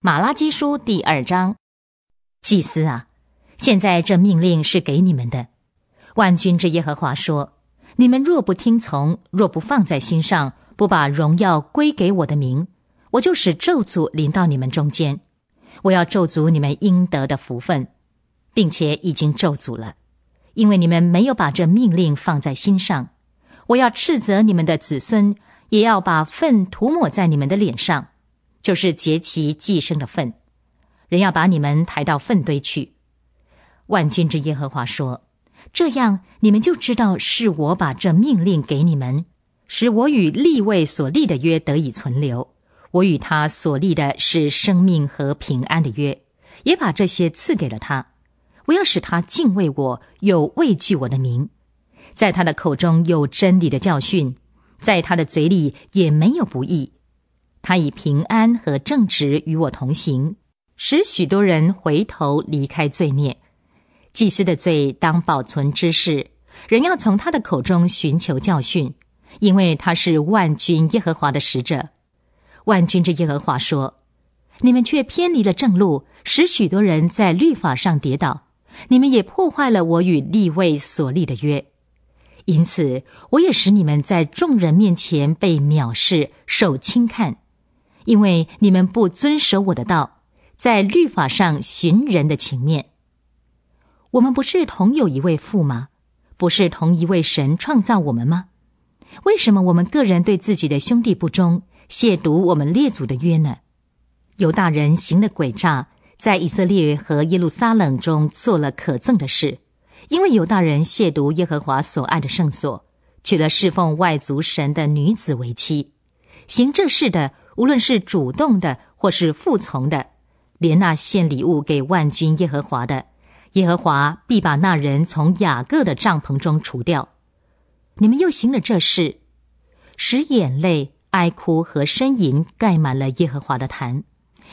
马拉基书第二章，祭司啊，现在这命令是给你们的。万军之耶和华说：“你们若不听从，若不放在心上，不把荣耀归给我的名，我就使咒诅临到你们中间。我要咒诅你们应得的福分，并且已经咒诅了，因为你们没有把这命令放在心上。我要斥责你们的子孙，也要把粪涂抹在你们的脸上。”就是劫其寄生的粪，人要把你们抬到粪堆去。万军之耶和华说：“这样你们就知道是我把这命令给你们，使我与立位所立的约得以存留。我与他所立的是生命和平安的约，也把这些赐给了他。我要使他敬畏我又畏惧我的名，在他的口中有真理的教训，在他的嘴里也没有不义。”他以平安和正直与我同行，使许多人回头离开罪孽。祭司的罪当保存之事，人要从他的口中寻求教训，因为他是万军耶和华的使者。万军之耶和华说：“你们却偏离了正路，使许多人在律法上跌倒。你们也破坏了我与立位所立的约，因此我也使你们在众人面前被藐视，受轻看。”因为你们不遵守我的道，在律法上寻人的情面。我们不是同有一位父吗？不是同一位神创造我们吗？为什么我们个人对自己的兄弟不忠，亵渎我们列祖的约呢？犹大人行了诡诈，在以色列和耶路撒冷中做了可憎的事，因为犹大人亵渎耶和华所爱的圣所，娶了侍奉外族神的女子为妻。行这事的，无论是主动的或是服从的，连那献礼物给万军耶和华的，耶和华必把那人从雅各的帐篷中除掉。你们又行了这事，使眼泪、哀哭和呻吟盖满了耶和华的坛，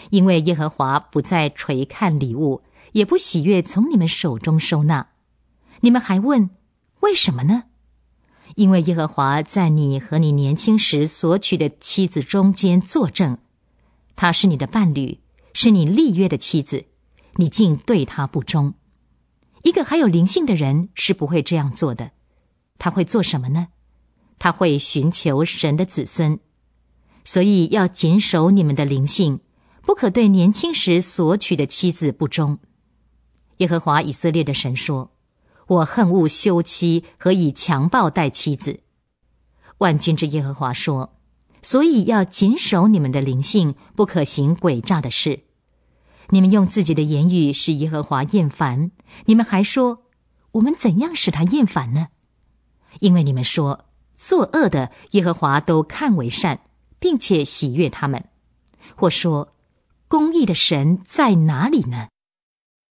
因为耶和华不再垂看礼物，也不喜悦从你们手中收纳。你们还问：为什么呢？因为耶和华在你和你年轻时所娶的妻子中间作证，她是你的伴侣，是你立约的妻子，你竟对她不忠。一个还有灵性的人是不会这样做的，他会做什么呢？他会寻求神的子孙。所以要谨守你们的灵性，不可对年轻时所娶的妻子不忠。耶和华以色列的神说。我恨恶休妻和以强暴待妻子。万军之耶和华说：“所以要谨守你们的灵性，不可行诡诈的事。你们用自己的言语使耶和华厌烦。你们还说：‘我们怎样使他厌烦呢？’因为你们说，作恶的耶和华都看为善，并且喜悦他们。或说：‘公义的神在哪里呢？’”